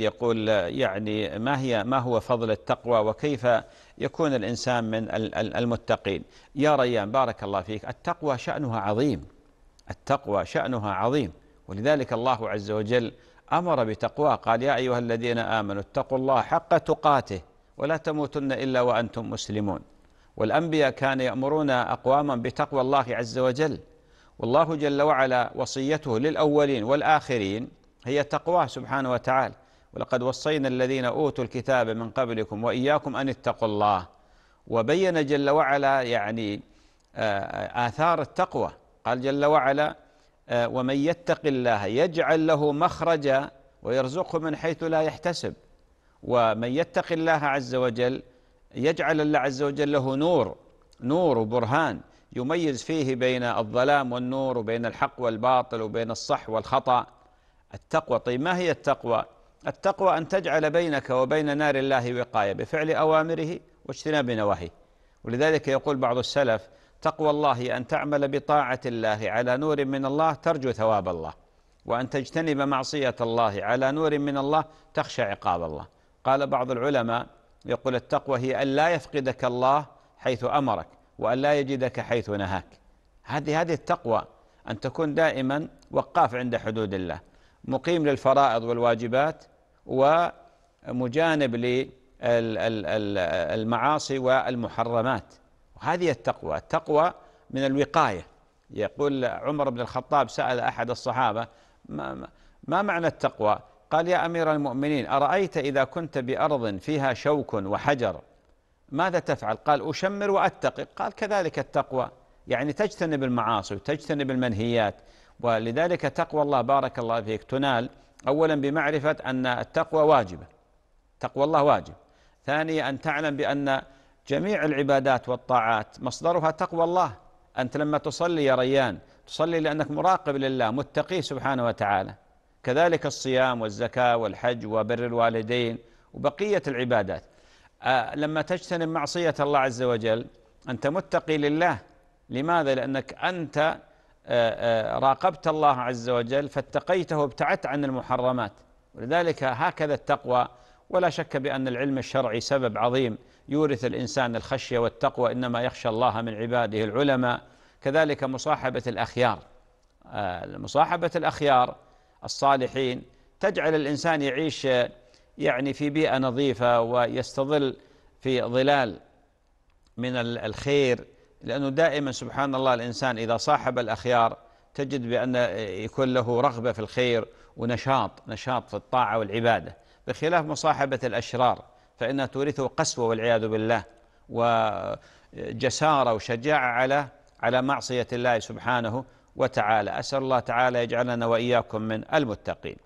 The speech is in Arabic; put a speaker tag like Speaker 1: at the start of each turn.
Speaker 1: يقول يعني ما هي ما هو فضل التقوى وكيف يكون الانسان من المتقين يا ريان بارك الله فيك التقوى شانها عظيم التقوى شانها عظيم ولذلك الله عز وجل امر بتقواه قال يا ايها الذين امنوا اتقوا الله حق تقاته ولا تموتن الا وانتم مسلمون والانبياء كان يامرون اقواما بتقوى الله عز وجل والله جل وعلا وصيته للاولين والاخرين هي تقواه سبحانه وتعالى ولقد وصينا الذين أوتوا الكتاب من قبلكم وإياكم أن اتقوا الله وبين جل وعلا يعني آه، آثار التقوى قال جل وعلا آه، ومن يتق الله يجعل له مخرجا ويرزقه من حيث لا يحتسب ومن يتق الله عز وجل يجعل الله عز وجل له نور نور وبرهان يميز فيه بين الظلام والنور وبين الحق والباطل وبين الصح والخطأ التقوى طيب ما هي التقوى التقوى أن تجعل بينك وبين نار الله وقاية بفعل أوامره واجتناب نواهيه ولذلك يقول بعض السلف تقوى الله أن تعمل بطاعة الله على نور من الله ترجو ثواب الله وأن تجتنب معصية الله على نور من الله تخشى عقاب الله قال بعض العلماء يقول التقوى هي أن لا يفقدك الله حيث أمرك وأن لا يجدك حيث نهاك هذه هذه التقوى أن تكون دائما وقاف عند حدود الله مقيم للفرائض والواجبات ومجانب للمعاصي والمحرمات وهذه التقوى التقوى من الوقاية يقول عمر بن الخطاب سأل أحد الصحابة ما, ما معنى التقوى قال يا أمير المؤمنين أرأيت إذا كنت بأرض فيها شوك وحجر ماذا تفعل قال أشمر وأتقي قال كذلك التقوى يعني تجتنب المعاصي وتجتنب المنهيات ولذلك تقوى الله بارك الله فيك تنال أولا بمعرفة أن التقوى واجبة تقوى الله واجب ثانيا أن تعلم بأن جميع العبادات والطاعات مصدرها تقوى الله أنت لما تصلي يا ريان تصلي لأنك مراقب لله متقي سبحانه وتعالى كذلك الصيام والزكاة والحج وبر الوالدين وبقية العبادات آه، لما تجتنب معصية الله عز وجل أنت متقي لله لماذا؟ لأنك أنت آه، آه، راقبت الله عز وجل فاتقيته وابتعدت عن المحرمات ولذلك هكذا التقوى ولا شك بأن العلم الشرعي سبب عظيم يورث الإنسان الخشية والتقوى إنما يخشى الله من عباده العلماء كذلك مصاحبة الأخيار آه، مصاحبة الأخيار الصالحين تجعل الإنسان يعيش يعني في بيئة نظيفة ويستظل في ظلال من الخير لأنه دائما سبحان الله الإنسان إذا صاحب الأخيار تجد بأن يكون له رغبة في الخير ونشاط نشاط في الطاعة والعبادة بخلاف مصاحبة الأشرار فإنها تورثه قسوة والعياذ بالله وجسارة وشجاعة على على معصية الله سبحانه وتعالى أسأل الله تعالى يجعلنا وإياكم من المتقين